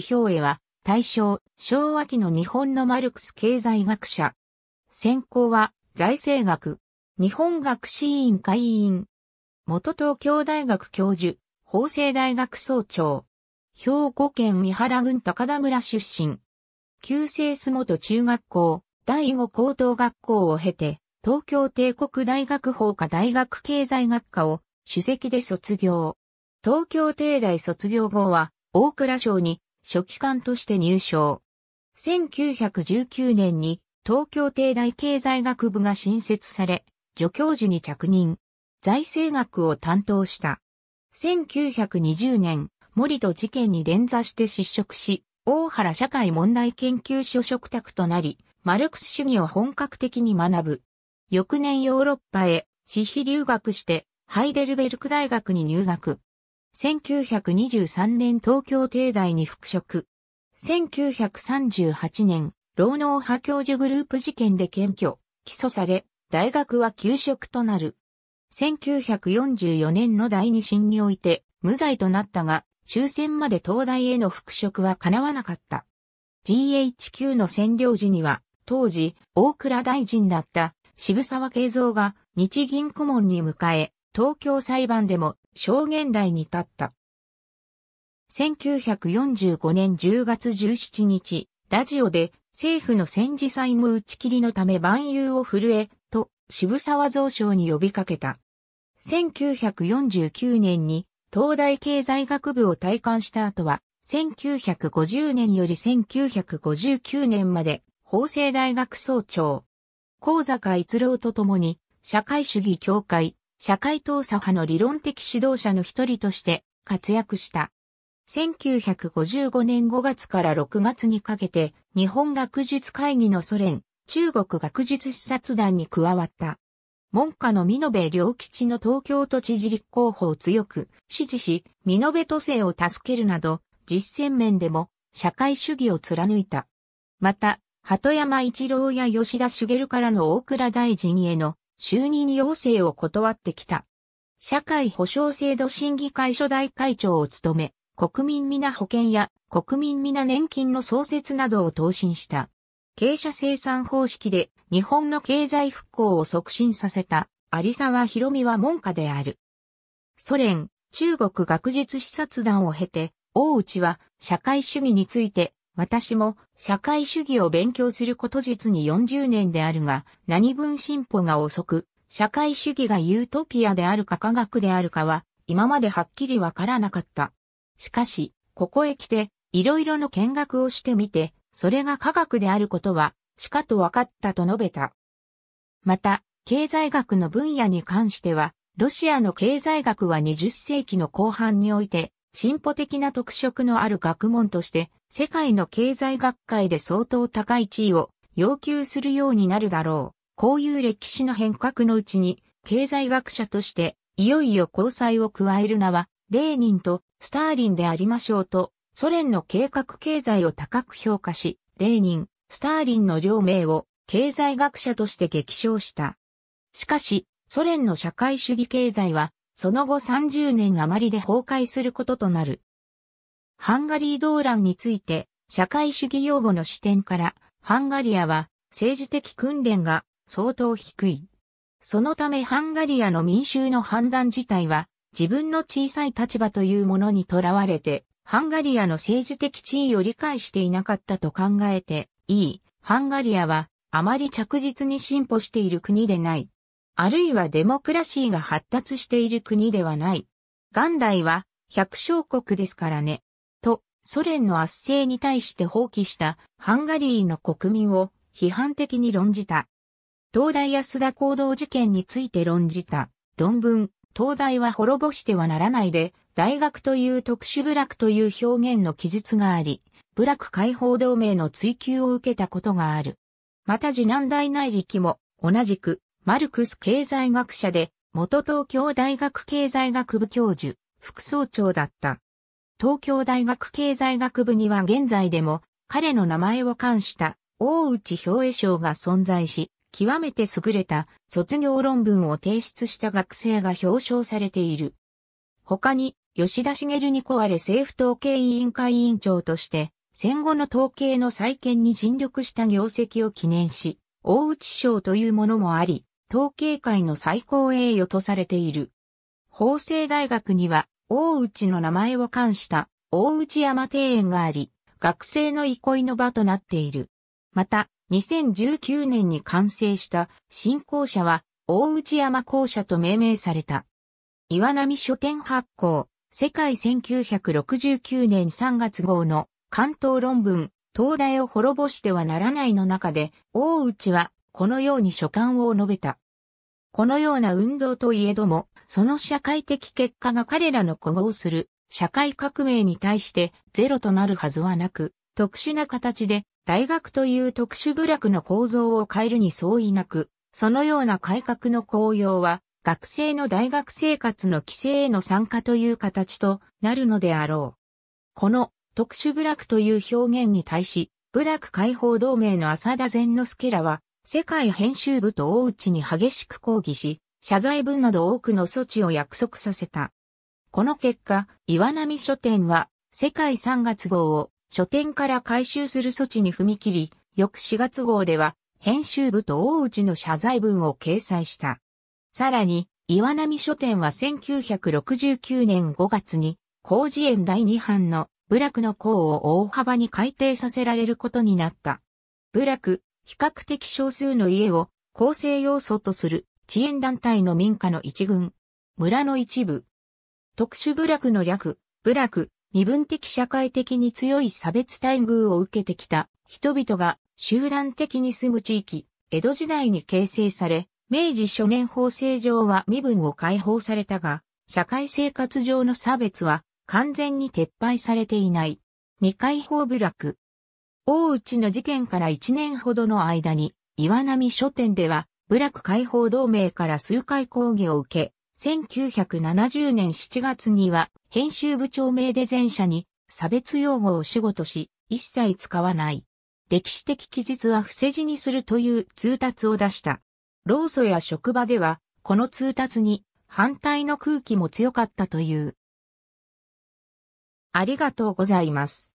地表絵は、大正、昭和期の日本のマルクス経済学者。専攻は、財政学。日本学士院会員。元東京大学教授、法政大学総長。兵庫県三原郡高田村出身。旧制洲本中学校、第五高等学校を経て、東京帝国大学法科大学経済学科を主席で卒業。東京帝大卒業後は、大蔵省に書記官として入省。1919年に東京帝大経済学部が新設され、助教授に着任。財政学を担当した。1920年、森と事件に連座して失職し、大原社会問題研究所職宅となり、マルクス主義を本格的に学ぶ。翌年ヨーロッパへ、私費留学して、ハイデルベルク大学に入学。1923年東京帝大に復職。1938年、労農派教授グループ事件で検挙、起訴され、大学は休職となる。1944年の第二審において、無罪となったが、終戦まで東大への復職は叶わなかった。GHQ の占領時には、当時、大倉大臣だった渋沢慶三が日銀顧問に迎え、東京裁判でも証言台に立った。1945年10月17日、ラジオで政府の戦時債務打ち切りのため万有を震え、と渋沢蔵省に呼びかけた。1949年に東大経済学部を退官した後は、1950年より1959年まで法政大学総長、高坂一郎と共に社会主義協会、社会統査派の理論的指導者の一人として活躍した。1955年5月から6月にかけて日本学術会議のソ連、中国学術視察団に加わった。文下の美部良吉の東京都知事立候補を強く支持し、美部都政を助けるなど、実践面でも社会主義を貫いた。また、鳩山一郎や吉田茂からの大倉大臣への就任要請を断ってきた。社会保障制度審議会初代会長を務め、国民皆保険や国民皆年金の創設などを答申した。傾斜生産方式で日本の経済復興を促進させた有沢博美は門下である。ソ連、中国学術視察団を経て、大内は社会主義について私も社会主義を勉強すること実に40年であるが、何分進歩が遅く、社会主義がユートピアであるか科学であるかは、今まではっきりわからなかった。しかし、ここへ来て、いろいろの見学をしてみて、それが科学であることは、しかとわかったと述べた。また、経済学の分野に関しては、ロシアの経済学は20世紀の後半において、進歩的な特色のある学問として、世界の経済学会で相当高い地位を要求するようになるだろう。こういう歴史の変革のうちに、経済学者として、いよいよ交際を加える名は、レーニンとスターリンでありましょうと、ソ連の計画経済を高く評価し、レーニン、スターリンの両名を経済学者として激賞した。しかし、ソ連の社会主義経済はその後30年余りで崩壊することとなる。ハンガリー動乱について、社会主義用語の視点から、ハンガリアは政治的訓練が相当低い。そのためハンガリアの民衆の判断自体は、自分の小さい立場というものにとらわれて、ハンガリアの政治的地位を理解していなかったと考えていい。ハンガリアはあまり着実に進歩している国でない。あるいはデモクラシーが発達している国ではない。元来は百姓国ですからね。と、ソ連の圧政に対して放棄したハンガリーの国民を批判的に論じた。東大安田行動事件について論じた論文、東大は滅ぼしてはならないで、大学という特殊部落という表現の記述があり、部落解放同盟の追求を受けたことがある。また次男大内力も同じくマルクス経済学者で、元東京大学経済学部教授、副総長だった。東京大学経済学部には現在でも、彼の名前を冠した大内表栄賞が存在し、極めて優れた卒業論文を提出した学生が表彰されている。他に、吉田茂に壊れ政府統計委員会委員長として、戦後の統計の再建に尽力した業績を記念し、大内賞というものもあり、統計界の最高栄誉とされている。法政大学には、大内の名前を冠した大内山庭園があり、学生の憩いの場となっている。また、2019年に完成した新校舎は、大内山校舎と命名された。岩波書店発行、世界1969年3月号の関東論文、東大を滅ぼしてはならないの中で、大内はこのように書簡を述べた。このような運動といえども、その社会的結果が彼らの鼓応する社会革命に対してゼロとなるはずはなく、特殊な形で大学という特殊部落の構造を変えるに相違なく、そのような改革の効用は学生の大学生活の規制への参加という形となるのであろう。この特殊部落という表現に対し、部落解放同盟の浅田善之助らは、世界編集部と大内に激しく抗議し、謝罪文など多くの措置を約束させた。この結果、岩波書店は、世界3月号を書店から回収する措置に踏み切り、翌4月号では、編集部と大内の謝罪文を掲載した。さらに、岩波書店は1969年5月に、広辞苑第2版の部落の項を大幅に改定させられることになった。部落、比較的少数の家を構成要素とする遅延団体の民家の一群、村の一部、特殊部落の略、部落、身分的社会的に強い差別待遇を受けてきた人々が集団的に住む地域、江戸時代に形成され、明治初年法制上は身分を解放されたが、社会生活上の差別は完全に撤廃されていない。未解放部落、大内の事件から1年ほどの間に、岩波書店では、部落解放同盟から数回抗議を受け、1970年7月には、編集部長名で前者に、差別用語を仕事し、一切使わない。歴史的記述は伏せ字にするという通達を出した。労組や職場では、この通達に反対の空気も強かったという。ありがとうございます。